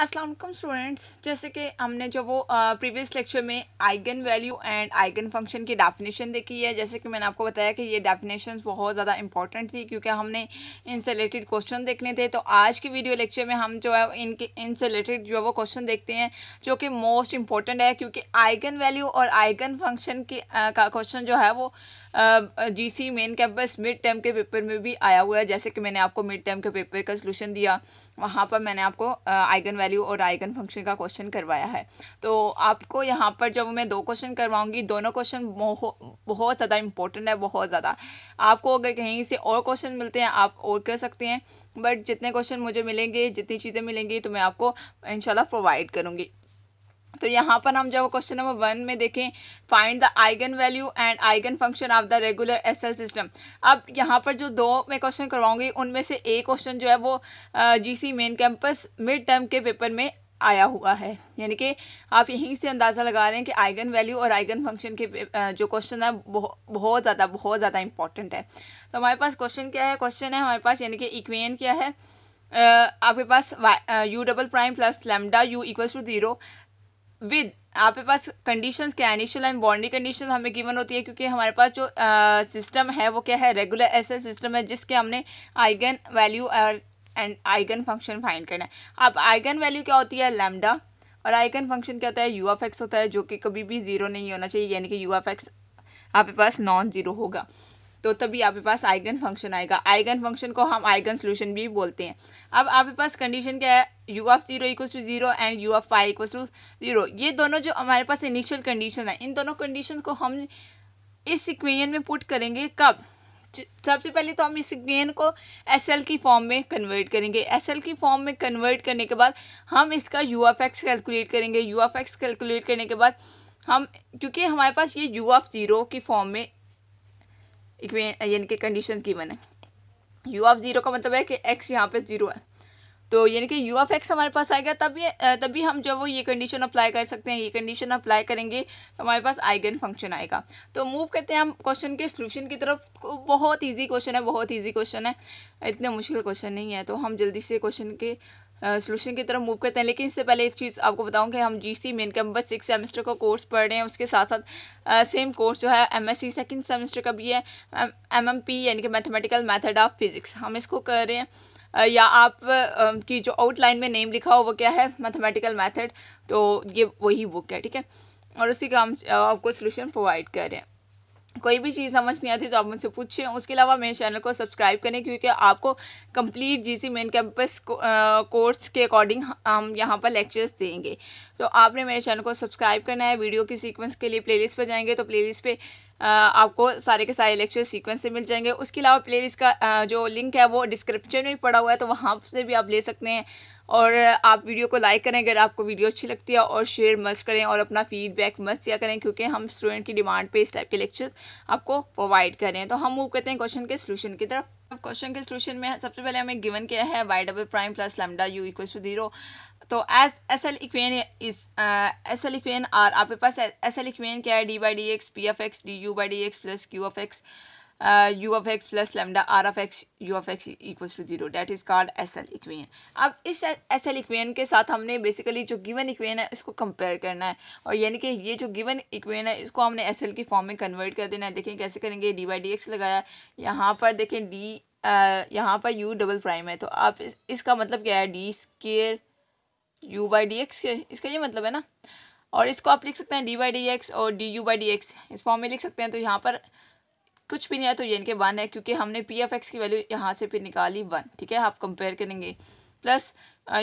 Aslam students जैसे कि हमने जो वो प्रीवियस लेक्चर में eigen value and eigen function की डेफिनेशन देखी है जैसे कि मैंने आपको बताया कि ये डेफिनेशन बहुत ज़्यादा इंपॉर्टेंट थी क्योंकि हमने इनसे रिलेटेड क्वेश्चन देखने थे तो आज की वीडियो लेक्चर में हम जो है इनके इनसे रिलेटेड जो वो क्वेश्चन देखते हैं जो कि मोस्ट इंपॉर्टेंट है क्योंकि आइगन वैल्यू और आइगन फंक्शन के आ, का क्वेश्चन जो है वो G C main campus mid term के पेपर में भी आया हुआ है जैसे कि मैंने आपको मिड टर्म के पेपर का सलूशन दिया वहाँ पर मैंने आपको आइगन वैल्यू और आइगन फंक्शन का क्वेश्चन करवाया है तो आपको यहाँ पर जब मैं दो क्वेश्चन करवाऊँगी दोनों क्वेश्चन बहुत ज़्यादा इंपॉर्टेंट है बहुत ज़्यादा आपको अगर कहीं से और क्वेश्चन मिलते हैं आप और कर सकते हैं बट जितने क्वेश्चन मुझे मिलेंगे जितनी चीज़ें मिलेंगी तो मैं आपको इनशाला प्रोवाइड करूँगी तो यहाँ पर हम जब क्वेश्चन नंबर वन में देखें find the eigen value and eigen function of the regular SL system अब यहाँ पर जो दो मैं क्वेश्चन करवाऊंगी उनमें से एक क्वेश्चन जो है वो GC main campus mid term के पेपर में आया हुआ है यानी कि आप यहीं से अंदाज़ा लगा रहे हैं कि आइगन वैल्यू और आइगन फंक्शन के जो क्वेश्चन है बहुत ज़्यादा बहुत ज़्यादा इंपॉर्टेंट है तो हमारे पास क्वेश्चन क्या है क्वेश्चन है हमारे पास यानी कि इक्वेन क्या है आपके पास u double prime plus lambda you equals to zero with आपके पास कंडीशंस क्या है इनिशियल एंड बाउंड्री कंडीशन हमें गिवन होती है क्योंकि हमारे पास जो सिस्टम है वो क्या है रेगुलर ऐसा सिस्टम है जिसके हमने आइगन वैल्यू और एंड आइगन फंक्शन फाइंड करना है अब आइगन वैल्यू क्या होती है लैमडा और आइगन फंक्शन क्या होता है यू ऑफ एक्स होता है जो कि कभी भी जीरो नहीं होना चाहिए यानी कि यू ऑफ एक्स आपके पास नॉन जीरो होगा तो तभी आपके पास आइगन फंक्शन आएगा आइगन फंक्शन को हम आइगन सोल्यूशन भी बोलते हैं अब आपके पास कंडीशन क्या है you of zero equal to zero and u of five equal to zero ये दोनों जो हमारे पास इनिशियल कंडीशन है इन दोनों कंडीशन को हम इस इक्वेशन में पुट करेंगे कब सबसे पहले तो हम इस इक्वेशन को एस एल की फॉर्म में कन्वर्ट करेंगे एस एल की फॉर्म में कन्वर्ट करने के बाद हम इसका यू एफ एक्स कैलकुलेट करेंगे यू एफ एक्स कैलकुलेट करने के बाद हम क्योंकि हमारे पास ये यू ऑफ ज़ीरो की फॉर्म में Uh, यानी कि कंडीशन गिवन है यू ऑफ ज़ीरो का मतलब है कि एक्स यहाँ पे ज़ीरो है तो यानी कि यू ऑफ एक्स हमारे पास आएगा तब ये uh, तभी हम जब वो ये कंडीशन अप्लाई कर सकते हैं ये कंडीशन अप्लाई करेंगे तो हमारे पास आइगन फंक्शन आएगा तो मूव करते हैं हम क्वेश्चन के सोल्यूशन की तरफ तो बहुत ईजी क्वेश्चन है बहुत ईजी क्वेश्चन है इतने मुश्किल क्वेश्चन नहीं है तो हम जल्दी से क्वेश्चन के सोल्यूशन की तरफ मूव करते हैं लेकिन इससे पहले एक चीज़ आपको बताऊँ कि हम G C main campus six semester का कोर्स पढ़ रहे हैं उसके साथ साथ सेम कोर्स जो है M S C second semester का भी है एम एम पी यानी कि मैथमेटिकल मैथड ऑफ फिज़िक्स हम इसको कर रहे हैं या आप की जो आउटलाइन में नेम लिखा हो वो क्या है मैथमेटिकल मैथड तो ये वही बुक है ठीक है और उसी का हम आपको सोल्यूशन प्रोवाइड कर रहे हैं कोई भी चीज़ समझ नहीं आती तो आप मुझसे पूछें उसके अलावा मेरे चैनल को सब्सक्राइब करें क्योंकि आपको complete C main campus course के अकॉर्डिंग हम यहाँ पर लेक्चर्स देंगे तो आपने मेरे चैनल को सब्सक्राइब करना है वीडियो की सीक्वेंस के लिए प्लेलिस्ट पर जाएंगे तो प्लेलिस्ट पे आपको सारे के सारे लेक्चर सीक्वेंस से मिल जाएंगे उसके अलावा प्लेलिस्ट का जो लिंक है वो डिस्क्रिप्शन में पड़ा हुआ है तो वहाँ से भी आप ले सकते हैं और आप वीडियो को लाइक करें अगर आपको वीडियो अच्छी लगती है और शेयर मस्त करें और अपना फीडबैक मस्त दिया करें क्योंकि हम स्टूडेंट की डिमांड पे इस टाइप के लेक्चर आपको प्रोवाइड करें तो हम मूव करते हैं क्वेश्चन के सोल्यूशन की तरफ क्वेश्चन के सोल्यूशन में सबसे पहले हमें गिवन किया है y double prime plus lambda u equal to zero तो एस एस एल इक्वेन इस एस एल इक्वेन आर आपके पास एस एल इक्वेन क्या है d by d x p f x d u by d x plus q f x u of x plus lambda r of x u of x equals to zero that is called S L equation अब इस S L इक्वेन के साथ हमने basically जो given इक्वेन है इसको compare करना है और यानी कि ये जो गिवन इक्वेन है इसको हमने एस एल की फॉर्म में कन्वर्ट कर देना है देखें कैसे करेंगे डी बाई डी एक्स लगाया यहाँ पर देखें डी यहाँ पर यू डबल प्राइम है तो आप इस, इसका मतलब क्या है d square u by d x के इसका ये मतलब है ना और इसको आप लिख सकते हैं डी बाई डी एक्स और d u by d x इस फॉर्म में लिख सकते हैं तो यहाँ पर कुछ भी नहीं है तो ये इनके वन है क्योंकि हमने पी एफ एक्स की वैल्यू यहाँ से फिर निकाली वन ठीक है आप कंपेयर करेंगे प्लस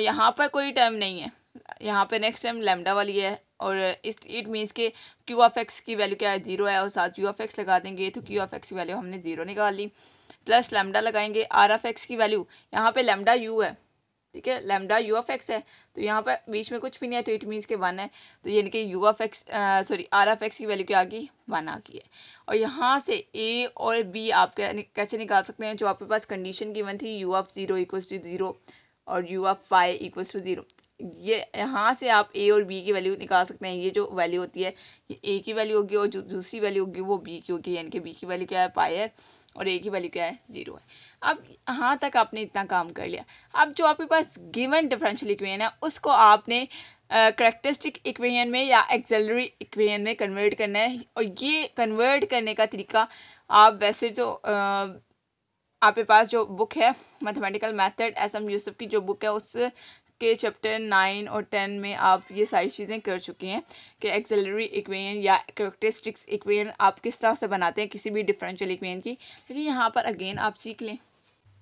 यहाँ पर कोई टर्म नहीं है यहाँ पर नेक्स्ट टाइम लेमडा वाली है और इस इट मीन्स के क्यू ऑफ एक्स की वैल्यू क्या है जीरो है और साथ यू ऑफ एक्स लगा देंगे तो क्यू ऑफ एक्स की वैल्यू हमने जीरो निकाल ली प्लस लेमडा लगाएंगे आर ऑफ एक्स की वैल्यू यहाँ पे लेमडा यू है ठीक है लेमडा यू ऑफ एक्स है तो यहाँ पर बीच में कुछ भी नहीं है तो इट मीन्स के वन है तो यानी कि u of x sorry r of x की वैल्यू क्या आ गई वन आ गई है और यहाँ से ए और बी आप कैसे निकाल सकते हैं जो आपके पास कंडीशन की वन थी u of zero equal to zero और u of five equal to zero ये यहाँ से आप ए और बी की वैल्यू निकाल सकते हैं ये जो वैल्यू होती है ये ए की वैल्यू होगी और जो दूसरी वैल्यू होगी वो बी की होगी यानी कि बी की वैल्यू क्या है पाई है और ए की वैल्यू क्या है जीरो है अब यहाँ तक आपने इतना काम कर लिया अब जो आपके पास गिवन डिफरेंशियल इक्वेशन है उसको आपने करेक्टरिस्टिक इक्वेशन में या एक्सेलरी इक्वेशन में कन्वर्ट करना है और ये कन्वर्ट करने का तरीका आप वैसे जो uh, आपके पास जो बुक है mathematical method S M Yusuf की जो बुक है उस के चैप्टर नाइन और टेन में आप ये सारी चीज़ें कर चुकी हैं कि एक्सेलरी इक्वेन या करेक्टरिस्टिक्स इक्वेन आप किस तरह से बनाते हैं किसी भी डिफरेंशियल इक्वेन की लेकिन यहाँ पर अगेन आप सीख लें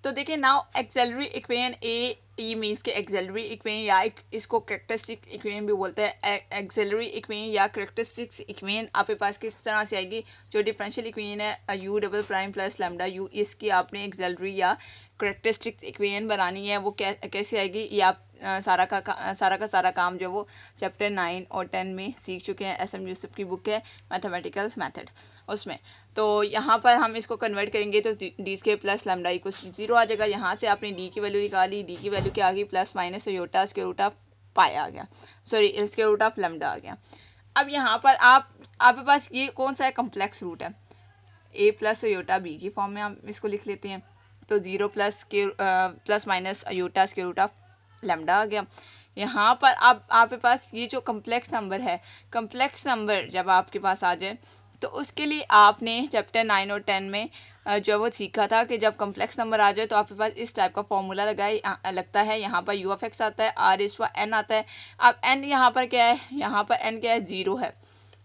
तो देखिए now auxiliary equation A E means के एक्सेलरी इक्वेन या एक, इसको करेक्टरिस्टिक इक्वेन भी बोलते हैं एक्सेलरी इक्वेन या करेक्टरिस्टिक्स इक्वेन आपके पास किस तरह से आएगी जो डिफरेंशियल इक्वेन है you double prime plus lambda u इसकी आपने एक्सेलरी या करेक्टरिस्टिक्स इक्वेन बनानी है वो कै, कैसे आएगी ये आप सारा का, का सारा का सारा काम जो वो चैप्टर नाइन और टेन में सीख चुके हैं एस एम यूसुफ की बुक है मैथमेटिकल मेथड उसमें तो यहाँ पर हम इसको कन्वर्ट करेंगे तो डी के प्लस लमडा को जीरो आ जाएगा यहाँ से आपने डी की वैल्यू निकाली डी की वैल्यू क्या आ गई प्लस माइनस योटा इसके रूट ऑफ पाया आ गया सॉरी इसके रूट ऑफ लमडा आ गया अब यहाँ पर आप आपके पास ये कौन सा कम्प्लेक्स रूट है ए प्लस योटा बी की फॉर्म में हम इसको लिख लेते हैं तो ज़ीरो प्लस के प्लस माइनस योटा इसके रूट ऑफ लेमडा आ गया यहाँ पर आप आपके पास ये जो कम्प्लेक्स नंबर है कम्प्लेक्स नंबर जब आपके पास आ जाए तो उसके लिए आपने चैप्टर नाइन और टेन में जो वो सीखा था कि जब कम्प्लेक्स नंबर आ जाए तो आपके पास इस टाइप का फॉर्मूला लगाए लगता है यहाँ पर यू एफ एक्स आता है आर एस वा एन आता है अब एन यहाँ पर क्या है यहाँ पर एन क्या है ज़ीरो है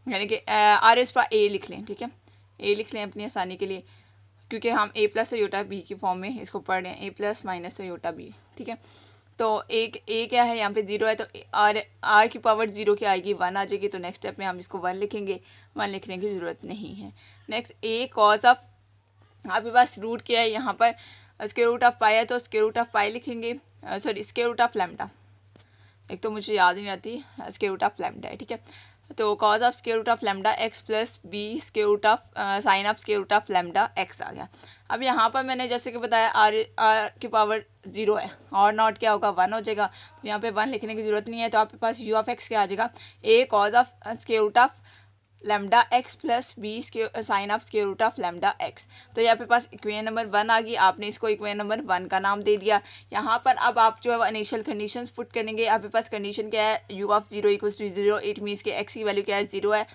यानी कि आर एस वा ए लिख लें ठीक है ए लिख लें अपनी आसानी के लिए क्योंकि हम ए प्लस योटा बी की फॉर्म में इसको पढ़ रहे हैं a plus minus iota b ठीक है तो एक ए क्या है यहाँ पे ज़ीरो है तो आर आर की पावर ज़ीरो की आएगी वन आ जाएगी तो नेक्स्ट स्टेप में हम इसको वन लिखेंगे वन लिखने की ज़रूरत नहीं है नेक्स्ट ए कॉज ऑफ आपके पास रूट क्या है यहाँ पर स्केयर रूट ऑफ पाई है तो स्केयर रूट ऑफ पाई लिखेंगे sorry square root of lambda एक तो मुझे याद नहीं आती स्केयर रूट ऑफ लैमडा है ठीक है तो cos of square root of lambda X plus B square root of sine of square root of lambda X आ गया अब यहाँ पर मैंने जैसे कि बताया आर आर की पावर जीरो है और नॉट क्या होगा वन हो जाएगा तो यहाँ पे वन लिखने की जरूरत नहीं है तो आपके पास यू ऑफ एक्स क्या आ जाएगा A cos of square root of lambda X plus B square sine of square root of lambda X तो यहाँ पे पास इक्वेशन नंबर वन आ गई आपने इसको इक्वेशन नंबर वन का नाम दे दिया यहाँ पर अब आप जो है इनिशियल कंडीशन पुट करेंगे आपके पास कंडीशन क्या है you of zero equal to zero it means के एक्स की वैल्यू क्या है जीरो है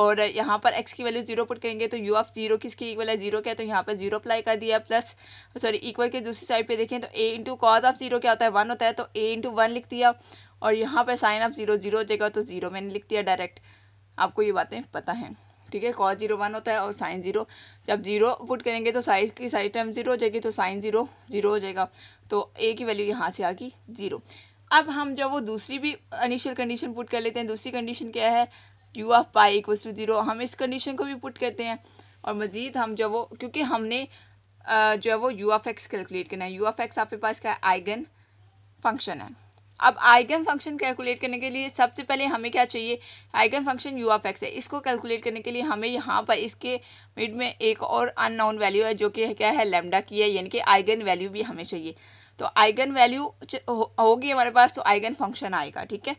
और यहाँ पर एक्स की वैल्यू जीरो पुट करेंगे तो यू ऑफ जीरो किसकी इक्वल है जीरो क्या है तो यहाँ पर जीरो अप्लाई कर दिया प्लस सॉरी इक्वल के दूसरी साइड पर देखें तो A into cos of zero क्या होता है वन होता है तो ए इंटू वन लिख दिया और यहाँ पर साइन ऑफ जीरो जीरो हो जाएगा तो जीरो मैंने लिख दिया डायरेक्ट आपको ये बातें पता हैं ठीक है कॉस जीरो वन होता है और साइन जीरो जब जीरो पुट करेंगे तो साइज की साइज टाइम जीरो हो जाएगी तो साइन जीरो जीरो हो जाएगा तो ए की वैल्यू यहाँ से आ गई जीरो अब हम जब वो दूसरी भी इनिशियल कंडीशन पुट कर लेते हैं दूसरी कंडीशन क्या है you of pi equals to zero हम इस कंडीशन को भी पुट करते हैं और मज़ीद हम जब वो क्योंकि हमने जो है वो यू ऑफ एक्स कैलकुलेट करना है यू ऑफ एक्स आपके पास क्या आइगन फंक्शन है अब आइगन फंक्शन कैलकुलेट करने के लिए सबसे पहले हमें क्या चाहिए eigen function U of X है इसको कैलकुलेट करने के लिए हमें यहाँ पर इसके मिड में एक और अननोन वैल्यू है जो कि क्या है लेमडा की है यानी कि आइगन वैल्यू भी हमें चाहिए तो आइगन वैल्यू होगी हमारे पास तो आइगन फंक्शन आएगा ठीक है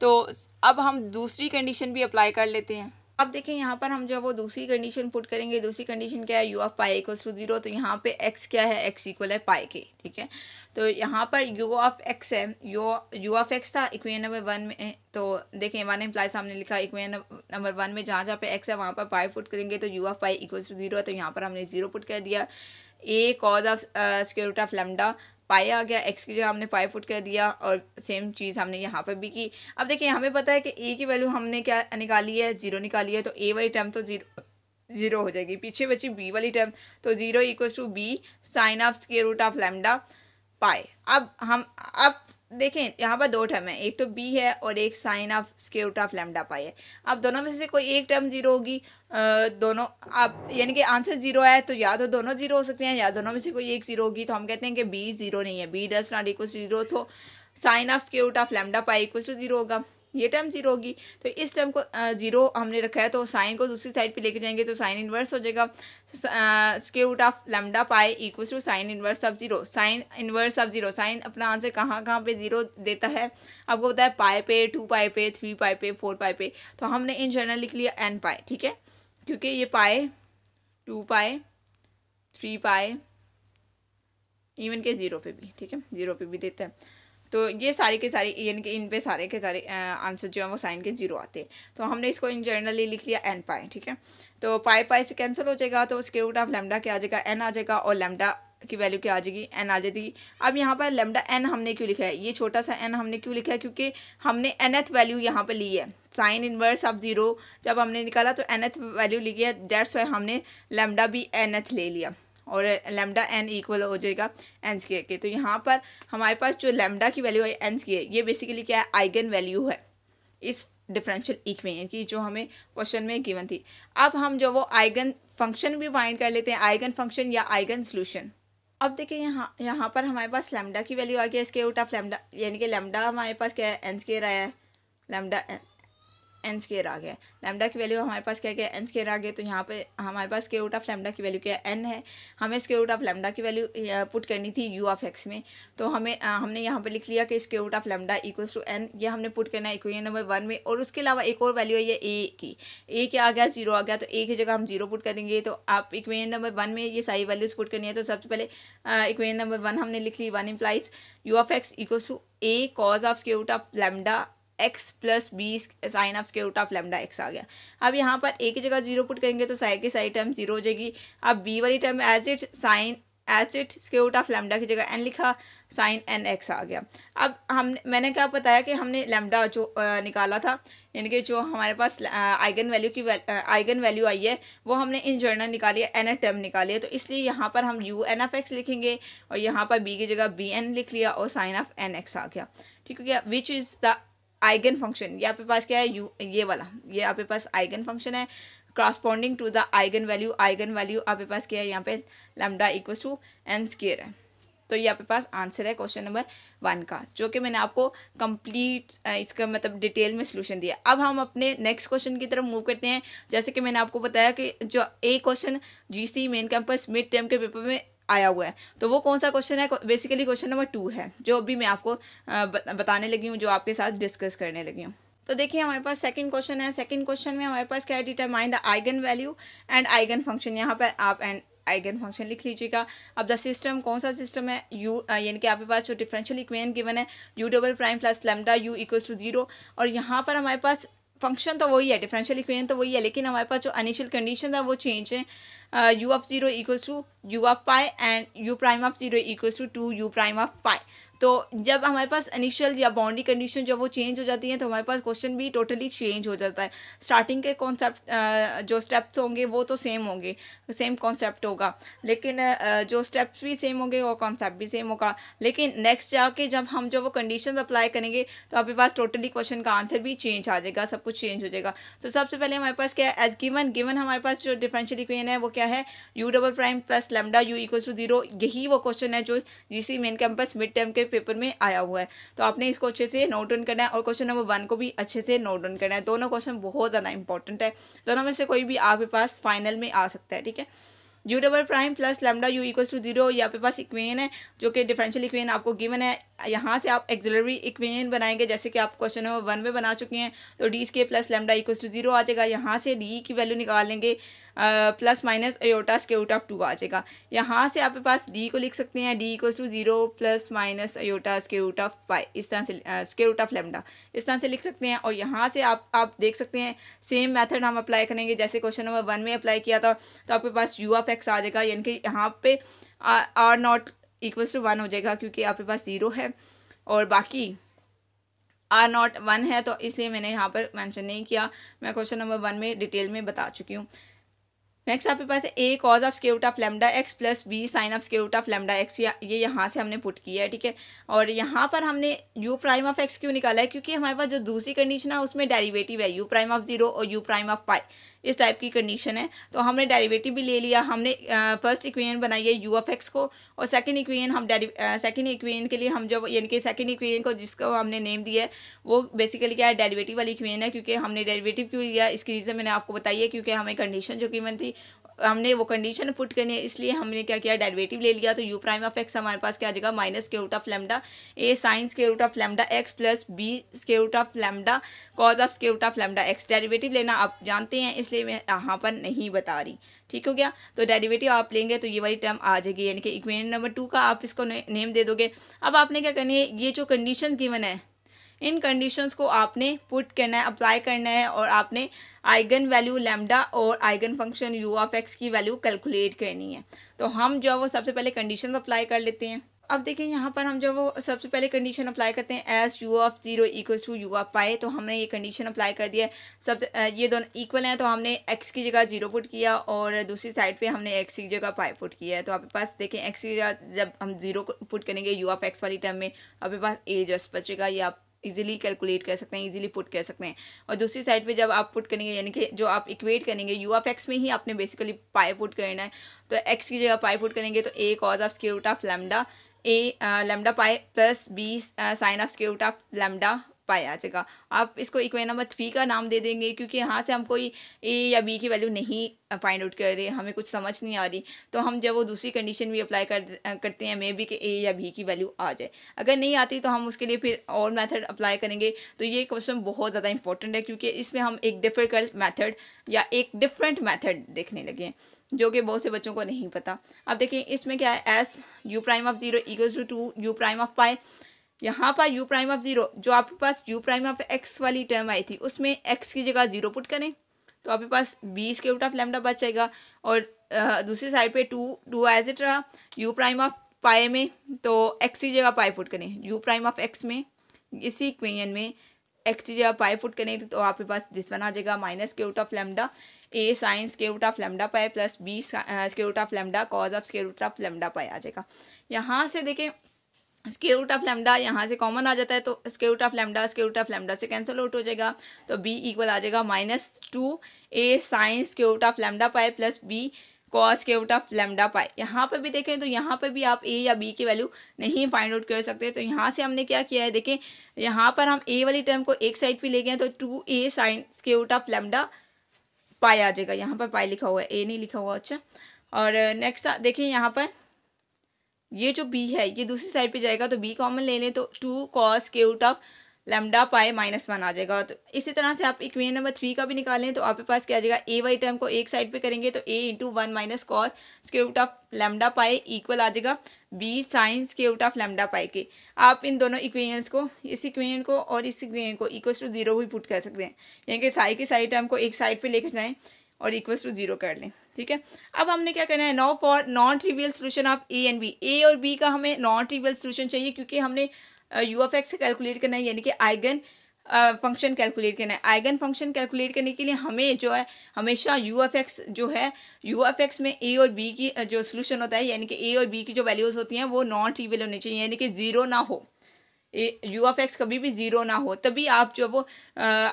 तो अब हम दूसरी कंडीशन भी अप्लाई कर लेते हैं अब देखें यहाँ पर हम जो है वो दूसरी कंडीशन पुट करेंगे दूसरी कंडीशन क्या है you of pi equals to zero तो यहाँ पे एक्स क्या है एक्स इक्वल है पाई के ठीक है तो यहाँ पर यू ऑफ एक्स है यू यू ऑफ एक्स था इक्वेशन नंबर वन में eh, तो देखें वन एम्प्लाई सामने लिखा इक्वेशन नंबर वन में जहाँ जहाँ पे एक्स है वहाँ पर पाई पुट करेंगे तो U of pi equals to zero है तो यहाँ पर हमने जीरो पुट कर दिया A cos of square root of lambda pi आ गया एक्स की जगह हमने फाइव फुट कर दिया और सेम चीज़ हमने यहाँ पर भी की अब देखिए हमें पता है कि ए की वैल्यू हमने क्या निकाली है जीरो निकाली है तो ए वाली टर्म तो जीरो जीरो हो जाएगी पीछे बची बी वाली टर्म तो zero equals to B sine of square root of lambda pi अब हम अब देखें यहाँ पर दो टर्म है एक तो बी है और एक sine of square root of lambda pi है अब दोनों में से कोई एक टर्म जीरो होगी दोनों आप यानी कि आंसर जीरो है तो या तो दोनों जीरो हो सकते हैं या दोनों में से कोई एक जीरो होगी तो हम कहते हैं कि बी जीरो नहीं है B does not equal zero तो sine of square root of lambda pi equal zero होगा ये टर्म जीरो होगी तो इस टर्म को जीरो हमने रखा है तो साइन को दूसरी साइड पे लेके जाएंगे तो साइन इन्वर्स हो जाएगा स्के उट of lambda pi equal to sine inverse of zero sine inverse of zero sine अपना आंसर कहाँ कहाँ पे जीरो देता है आपको पता है पाए पे टू पाए पे थ्री पाए पे फोर पाए पे तो हमने इन जनरल लिख लिया एन पाए ठीक है क्योंकि ये पाए टू पाए थ्री पाए इवन के ज़ीरो पे भी ठीक है ज़ीरो पे भी देता है तो ये सारे के सारे यानी कि इन पे सारे के सारे आंसर जो है वो साइन के जीरो आते हैं तो हमने इसको इन जनरली लिख लिया एन पाए ठीक है तो पाए पाए से कैंसिल हो जाएगा तो उसके रूट ऑफ लेमडा क्या आ जाएगा एन आ जाएगा और लेमडा की वैल्यू क्या आ जाएगी एन आ जाएगी अब यहाँ पर लेमडा एन हमने क्यों लिखा है ये छोटा सा एन हमने क्यों लिखा है क्योंकि हमने एथ वैल्यू यहाँ पर ली है साइन इनवर्स ऑफ ज़ीरो जब हमने निकाला तो एथ वैल्यू ली है डेट्स वाई हमने लेमडा भी एथ ले लिया और लेमडा एन इक्वल हो जाएगा एन स्केयर के तो यहाँ पर हमारे पास जो लेमडा की वैल्यू है एन स्केयर ये बेसिकली क्या है आइगन वैल्यू है इस डिफरेंशियल इक्वेशन की जो हमें क्वेश्चन में गिवन थी अब हम जो वो आइगन फंक्शन भी फाइंड कर लेते हैं आइगन फंक्शन या आइगन सोल्यूशन अब देखिए यहाँ यहाँ पर हमारे पास लेमडा की वैल्यू आ गया इसके उट ऑफ लेमडा यानी कि लेमडा हमारे पास क्या है एन स्केयर आया है लेमडा एन एन स्केयर आ गया लैमडा की वैल्यू हमारे पास क्या क्या एन स्केयर आ गया तो यहाँ पे हमारे पास के आउट ऑफ लैमडा की वैल्यू क्या एन है हमें स्के आउट ऑफ लैमडा की वैल्यू पुट करनी थी यू ऑफ एक्स में तो हमें आ, हमने यहाँ पर लिख लिया कि square root of lambda equals to N ये हमने पुट करना है इक्वेशन नंबर वन में और उसके अलावा एक और वैल्यू है ये ए की ए क्या आ गया जीरो आ गया तो ए की जगह हम जीरो पुट कर देंगे तो आप इक्वेशन नंबर वन में ये सारी वैल्यूज पुट करनी है तो सबसे पहले इक्वेशन नंबर वन हमने लिख ली one implies U of x equals to A cos of square of lambda X plus B sine of square root of lambda X आ गया अब यहाँ पर ए की जगह जीरो पुट करेंगे तो साइड की सारी टर्म जीरो हो जाएगी अब बी वाली term as it sine as it square root of lambda की जगह एन लिखा साइन एन एक्स आ गया अब हम मैंने क्या बताया कि हमने लेमडा जो आ, निकाला था यानी कि जो हमारे पास आइगन वैल्यू की आइगन वैल्यू आई है वो हमने इन जर्नल निकाली है एन टर्म निकाली है तो इसलिए यहाँ पर हम यू एन एफ एक्स लिखेंगे और यहाँ पर बी की जगह बी एन लिख लिया और साइन ऑफ एन एक्स आ गया ठीक हो गया which is the eigen function ये आपके पास क्या है यू ये वाला ये आपके पास आइगन फंक्शन है corresponding to the eigen value eigen value आपके पास क्या है यहाँ पे lambda equals to N square है तो ये आपके पास आंसर है क्वेश्चन नंबर वन का जो कि मैंने आपको कंप्लीट इसका मतलब डिटेल में सोल्यूशन दिया अब हम अपने नेक्स्ट क्वेश्चन की तरफ मूव करते हैं जैसे कि मैंने आपको बताया कि जो A question G C main campus mid term के पेपर में आया हुआ है तो वो कौन सा क्वेश्चन है बेसिकली क्वेश्चन नंबर टू है जो अभी मैं आपको बताने लगी हूँ जो आपके साथ डिस्कस करने लगी हूँ तो देखिए हमारे पास सेकंड क्वेश्चन है सेकंड क्वेश्चन में हमारे पास क्या है determine the eigen value and eigen function यहाँ पर आप एंड आइगन फंक्शन लिख लीजिएगा अब द सिस्टम कौन सा सिस्टम है यू यानी कि आपके पास जो डिफरेंशियल इक्वेशन गिवन है you double prime plus lambda you equals to zero और यहाँ पर हमारे पास फंक्शन तो वही है डिफरेंशियल इक्वेशन तो वही है लेकिन हमारे पास जो अनिशियल कंडीशन है वो चेंज है you of zero equals to U of pi and U prime of zero equals to two U prime of pi तो जब हमारे पास इनिशियल या बाउंड्री कंडीशन जब वो चेंज हो जाती है तो हमारे पास क्वेश्चन भी टोटली चेंज हो जाता है स्टार्टिंग के कॉन्सेप्ट जो स्टेप्स होंगे वो तो सेम होंगे सेम कॉन्सेप्ट होगा लेकिन जो स्टेप्स भी सेम होंगे वो कॉन्सेप्ट भी सेम होगा लेकिन नेक्स्ट जाके जब हम जो वो कंडीशन अप्लाई करेंगे तो आपके पास टोटली क्वेश्चन का आंसर भी चेंज आ जाएगा सब कुछ चेंज हो जाएगा तो सबसे पहले हमारे पास क्या है एज गिवन गिवन हमारे पास जो डिफरेंशियल इक्वेशन है वो क्या है you double prime plus lambda you equals to zero यही वो क्वेश्चन है जो G main campus mid term के पेपर में आया हुआ है तो आपने इसको अच्छे से नोट डाउन करना है और क्वेश्चन नंबर वन को भी अच्छे से नोट डाउन करना है दोनों क्वेश्चन बहुत ज़्यादा इंपॉर्टेंट है दोनों में से कोई भी आपके पास फाइनल में आ सकता है ठीक है you double prime plus lambda you equals to zero यहाँ आपके पास इक्वेन है जो कि डिफरेंशियल इक्वेन आपको गिवन है यहाँ से आप एक्जिलरी इक्वेन बनाएंगे जैसे कि आप क्वेश्चन नंबर वन में बना चुके हैं तो D square plus lambda equal to zero आ जाएगा यहाँ से डी की वैल्यू निकाल लेंगे plus minus iota square root of two आ जाएगा यहाँ से आपके पास डी को लिख सकते हैं D equal to zero plus minus iota square root of five इस तरह से स्के रूट ऑफ लेमडा इस तरह से लिख सकते हैं और यहाँ से आप आप देख सकते हैं सेम मेथड हम अप्लाई करेंगे जैसे क्वेश्चन नंबर वन में अप्लाई किया था तो आपके पास यू ऑफ एक्स आ जाएगा यानी कि यहाँ पे R not equals to one हो जाएगा क्योंकि आपके पास ज़ीरो है और बाकी आर नॉट वन है तो इसलिए मैंने यहाँ पर मैंशन नहीं किया मैं क्वेश्चन नंबर वन में डिटेल में बता चुकी हूँ नेक्स्ट आपके पास है A cos of square of lambda X plus B sine of square of lambda X ये यहाँ से हमने पुट किया है ठीक है और यहाँ पर हमने यू प्राइम ऑफ एक्स क्यों निकाला है क्योंकि हमारे पास जो दूसरी कंडीशन है उसमें डेरिवेटिव है यू प्राइम ऑफ जीरो और यू प्राइम ऑफ पाई इस टाइप की कंडीशन है तो हमने डेरिवेटिव भी ले लिया हमने फर्स्ट इक्वेशन बनाई है यू ऑफ एक्स को और सेकंड इक्वेशन हम डेरी सेकंड इक्वेशन के लिए हम जो यानी कि सेकंड इक्वेशन को जिसको हमने नेम दिया है वो बेसिकली क्या है डेरिवेटिव वाली इक्वेशन है क्योंकि हमने डेरिवेटिव क्यों लिया इसकी रीज़न मैंने आपको बताई है क्योंकि हमें कंडीशन जो कीमत थी हमने वो कंडीशन पुट करनी है इसलिए हमने क्या किया डेरिवेटिव ले लिया तो यू प्राइम ऑफ एक्स हमारे पास क्या आ जाएगा माइनस के root of lambda A sine के root of lambda X plus B के root of lambda cos of के root of lambda X derivative लेना आप जानते हैं इसलिए मैं यहाँ पर नहीं बता रही ठीक हो गया तो डेरिवेटिव आप लेंगे तो ये वाली टर्म आ जाएगी यानी कि इक्वेशन नंबर टू का आप इसको ने, नेम दे दोगे अब आपने क्या करनी है ये जो कंडीशन गिवन है इन कंडीशंस को आपने पुट करना है अप्लाई करना है और आपने आइगन वैल्यू लैमडा और eigen function U of x की वैल्यू कैलकुलेट करनी है तो हम जो है वो सबसे पहले कंडीशन अप्लाई कर लेते हैं अब देखिए यहाँ पर हम जो वो सबसे पहले कंडीशन अप्लाई करते हैं as U of zero equal to U of pi तो हमने ये कंडीशन अप्लाई कर दिया सब ये दोनों इक्वल हैं तो हमने एक्स की जगह जीरो पुट किया और दूसरी साइड पे हमने एक्स की जगह पाए पुट किया है तो आपके पास देखें एक्स की जगह जब हम जीरो पुट करेंगे यू ऑफ एक्स वाली टर्म में आपके पास ए जस्ट बचेगा या आप इजीली कैलकुलेट कर सकते हैं इजीली पुट कर सकते हैं और दूसरी साइड पे जब आप पुट करेंगे यानी कि जो आप इक्वेट करेंगे यू ऑफ एक्स में ही आपने बेसिकली पाए पुट करना है तो एक्स की जगह पाए पुट करेंगे तो A cos of square root of lambda A lambda pi plus B sine of square root of lambda pi जाएगा आप इसको इक्वेन नंबर थ्री का नाम दे देंगे क्योंकि यहाँ से हम कोई ए या बी की वैल्यू नहीं फाइंड आउट कर रहे हमें कुछ समझ नहीं आ रही तो हम जब वो दूसरी कंडीशन भी अप्लाई कर करते हैं मे बी के ए या बी की वैल्यू आ जाए अगर नहीं आती तो हम उसके लिए फिर और मैथड अप्लाई करेंगे तो ये क्वेश्चन बहुत ज़्यादा इंपॉर्टेंट है क्योंकि इसमें हम एक डिफ़िकल्ट मैथड या एक डिफरेंट मैथड देखने लगे हैं जो कि बहुत से बच्चों को नहीं पता अब देखिए इसमें क्या है as U prime of zero equals to two U prime of pi यहाँ पर u प्राइम ऑफ ज़ीरो जो आपके पास u प्राइम ऑफ x वाली टर्म आई थी उसमें x की जगह ज़ीरो पुट करें तो आपके पास बी इसके उल्टा लेमडा बच जाएगा और दूसरी साइड पे टू टू एज इट रहा यू प्राइम ऑफ पाए में तो एक्स की जगह पाए पुट करें यू प्राइम ऑफ एक्स में इसी इक्वेशन में एक्स की जगह पाए पुट करें तो आपके पास दिस वन आ जाएगा माइनस के root of lambda A sine के root of lambda pi plus B के root of lambda cos of के रूट ऑफ लेमडा पाए आ जाएगा यहाँ से देखें स्केयर रूट ऑफ लेमडा यहाँ से कॉमन आ जाता है तो square root of lambda square root of lambda से कैंसिल आउट हो जाएगा तो बी इक्वल आ जाएगा minus two A sine square root of lambda pi plus B cos के आउट ऑफ लेमडा पाए यहाँ पर भी देखें तो यहाँ पर भी आप ए या बी की वैल्यू नहीं फाइंड आउट कर सकते तो यहाँ से हमने क्या किया है देखें यहाँ पर हम ए वाली टर्म को एक साइड पर ले गए तो two A sine square root of lambda pi आ जाएगा यहाँ पर पाए लिखा हुआ है ए नहीं लिखा हुआ अच्छा और नेक्स्ट देखें यहाँ पर ये जो बी है ये दूसरी साइड पे जाएगा तो बी कॉमन ले लें तो टू कॉस के root of lambda pi minus one आ जाएगा तो इसी तरह से आप इक्वेशन नंबर थ्री का भी निकालें तो आपके पास क्या आ जाएगा ए वाई टर्म को एक साइड पे करेंगे तो A into one minus cos square root of lambda pi equal आ जाएगा बी साइंस के रूट ऑफ लेमडा पाए के आप इन दोनों इक्वेशंस को इस इक्वेशन को और इस इक्वेशन को इक्वस टू जीरो भी पुट कर सकते हैं यानी कि साई के साई टर्म को एक साइड पर लेकर जाएँ और इक्वस टू जीरो कर लें ठीक है अब हमने क्या करना है now for non trivial solution of A and B A और बी का हमें नॉन ट्रिवियल सोल्यूशन चाहिए क्योंकि हमने यू एफ एक्स कैलकुलेट करना है यानी कि आइगन फंक्शन कैलकुलेट करना है आइगन फंक्शन कैलकुलेट करने के लिए हमें जो है हमेशा यू एफ एक्स जो है यू एफ एक्स में ए और बी की जो सोल्यूशन होता है यानी कि ए और बी की जो वैल्यूज़ होती हैं वो नॉन ट्रिवियल होनी चाहिए यानी कि जीरो ना हो यू ऑफ एक्स कभी भी ज़ीरो ना हो तभी आप जो वो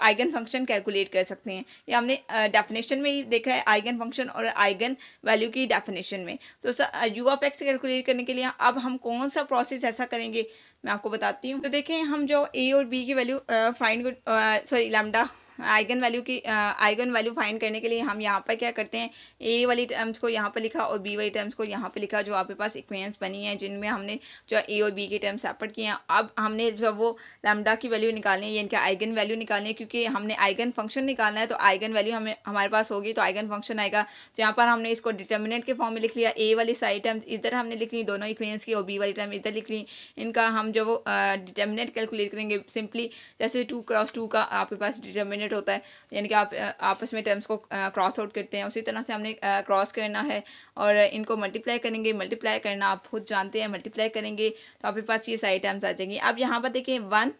आइगन फंक्शन कैलकुलेट कर सकते हैं ये हमने डेफिनेशन में ही देखा है आइगन फंक्शन और आइगन वैल्यू की डेफिनेशन में तो सर यू ऑफ एक्स कैलकुलेट करने के लिए अब हम कौन सा प्रोसेस ऐसा करेंगे मैं आपको बताती हूँ तो देखें हम जो ए और बी की value find sorry lambda eigen value की आइगन वैल्यू फाइंड करने के लिए हम यहाँ पर क्या करते हैं ए वाली टर्म्स को यहाँ पर लिखा और बी वाली टर्म्स को यहाँ पर लिखा जो आपके पास इक्वेंस बनी है जिनमें हमने जो ए और बी के टर्म्स सेपरेट किए हैं अब हमने जो वो लैमडा की वैल्यू निकालनी है या इनके आइगन वैल्यू निकालनी है क्योंकि हमने आइगन फंक्शन निकालना है तो आइगन वैल्यू हमें हमारे पास होगी तो आइगन फंक्शन आएगा तो यहाँ पर हमने इसको डिटर्मिनेंट के फॉर्म में लिख लिया ए वाली सारी टर्म्स इधर हमने लिख ली दोनों इक्वेंस की और बी वाली टर्म इधर लिख ली इनका हम जो वो डिटर्मिनेंट कैलकुलेट करेंगे सिंपली जैसे टू क्रॉस टू का आपके पास डिटर्मिनेंट डिटर्मिनेट होता है यानी कि आप आपस में टर्म्स को क्रॉस आउट करते हैं उसी तरह से हमने क्रॉस करना है और इनको मल्टीप्लाई करेंगे मल्टीप्लाई करना आप खुद जानते हैं मल्टीप्लाई करेंगे तो आपके पास ये सारी टर्म्स आ जाएंगी अब यहाँ पर देखिए वन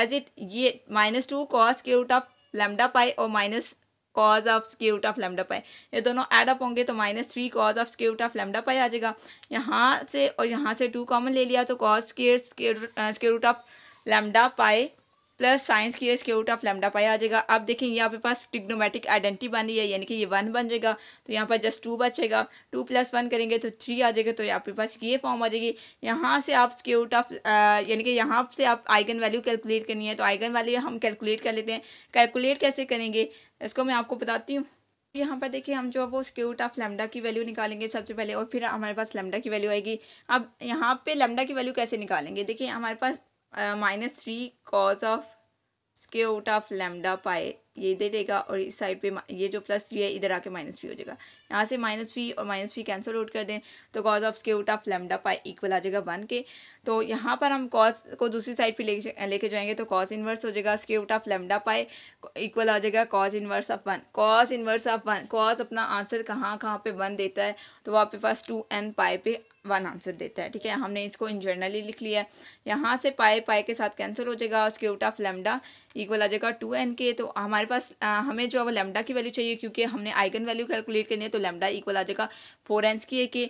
एज इट ये माइनस टू कॉस के रूट ऑफ लेमडा पाई और minus cos of square root of lambda pi ये दोनों एड अप होंगे तो minus three cos of square root of lambda pi आ जाएगा यहाँ से और यहाँ से टू कॉमन ले लिया तो cos square square root of lambda pi plus sine की इसके रूट ऑफ लेमडा पाई आ जाएगा अब देखें यहाँ पे पास टिग्नोमेटिक आइडेंटिटी बनी है यानी कि ये वन बन जाएगा तो यहाँ पर जस्ट टू बचेगा टू प्लस वन करेंगे तो थ्री आ जाएगा तो आपके पास ये फॉर्म आ जाएगी यहाँ से आप इसके रूट ऑफ यानी कि यहाँ से आप आइगन वैल्यू कैलकुलेट करनी है तो आइगन वैल्यू हम कैलकुलेट कर लेते हैं कैलकुलेट कैसे करेंगे इसको मैं आपको बताती हूँ यहाँ पर देखिए हम जो है वो स्क्यूट ऑफ लेमडा की वैल्यू निकालेंगे सबसे पहले और फिर हमारे पास लेमडा की वैल्यू आएगी अब यहाँ पे लेमडा की वैल्यू कैसे निकालेंगे देखिए हमारे पास uh, minus 3 cos of square root of lambda pi ये दे देगा और इस साइड पे ये जो प्लस थ्री है इधर आके माइनस थ्री हो जाएगा यहाँ से माइनस थ्री और माइनस थ्री कैंसिल आउट कर दें तो cos of square root of lambda pi equal आ जाएगा वन के तो यहाँ पर हम कॉज को दूसरी साइड पे लेके लेके जाएंगे तो कॉज इन्वर्स हो जाएगा square root of lambda pi equal आ जाएगा cos inverse of one cos inverse of one cos अपना आंसर कहाँ कहाँ पर वन देता है तो वो आपके पास टू एन पाई पे वन आंसर देता है ठीक है हमने इसको इन जनरली लिख लिया है यहाँ से पाए पाए के साथ कैंसिल हो जाएगा और स्क्यूट ऑफ लेमडा इक्वल आ जाएगा टू एन के तो हमारे पास आ, हमें जो है लेमडा की वैल्यू चाहिए क्योंकि हमने आइगन वैल्यू कैलकुलेट करनी है तो लेमडा इक्वल आ जाएगा फोर एन की है कि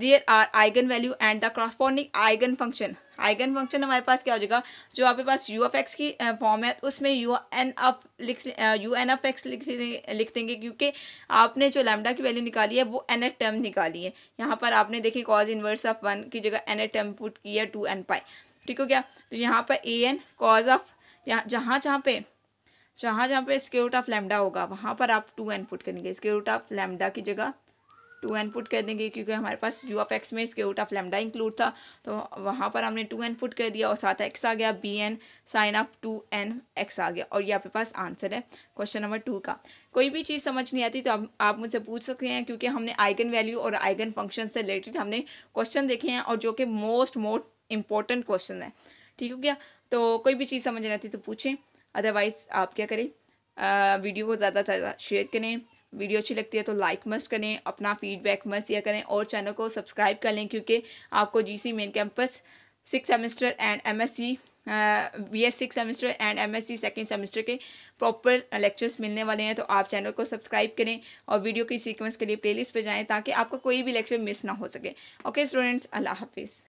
there are eigen value and the corresponding eigen function eigen function हमारे पास क्या हो जाएगा जो आपके पास यू एफ एक्स की फॉर्म है उसमें यू एन एफ लिख यू एन एफ एक्स लिख लिख देंगे क्योंकि आपने जो लैमडा की वैल्यू निकाली है वो एन एट टर्म निकाली है यहाँ पर आपने देखी कॉज इनवर्स ऑफ वन की जगह एन एट टर्म पुट किया टू एन पाई ठीक हो गया तो यहाँ पर ए एन कॉज ऑफ यहाँ जहाँ जहाँ पे जहाँ जहाँ पे स्केयर रूट ऑफ लेमडा होगा वहाँ पर आप टू एन पुट करेंगे स्केयर रूट ऑफ लेमडा की जगह टू एन पुट कर देंगे क्योंकि हमारे पास यू ऑफ एक्स में square root of lambda include था तो वहाँ पर हमने टू एन पुट कर दिया और साथ एक्स आ गया b n sine of two n x आ गया और ये आपके पास आंसर है क्वेश्चन नंबर टू का कोई भी चीज़ समझ नहीं आती तो आप, आप मुझसे पूछ सकते हैं क्योंकि हमने आइगन वैल्यू और आइगन फंक्शन से रिलेटेड हमने क्वेश्चन देखे हैं और जो कि मोस्ट मोस्ट इंपॉर्टेंट क्वेश्चन है ठीक हो गया तो कोई भी चीज़ समझ नहीं आती तो पूछें अदरवाइज़ आप क्या करें आ, वीडियो को ज़्यादा से ज़्यादा शेयर करें वीडियो अच्छी लगती है तो लाइक मस्ट करें अपना फीडबैक मस्ट या करें और चैनल को सब्सक्राइब कर लें क्योंकि आपको GC main campus six semester and MSc B S six semester and M S C second semester के प्रॉपर लेक्चर्स मिलने वाले हैं तो आप चैनल को सब्सक्राइब करें और वीडियो की सीक्वेंस के लिए लिस्ट पर जाएँ ताकि आपका कोई भी लेक्चर मिस ना हो सके ओके स्टूडेंट्स अल्लाह हाफिज़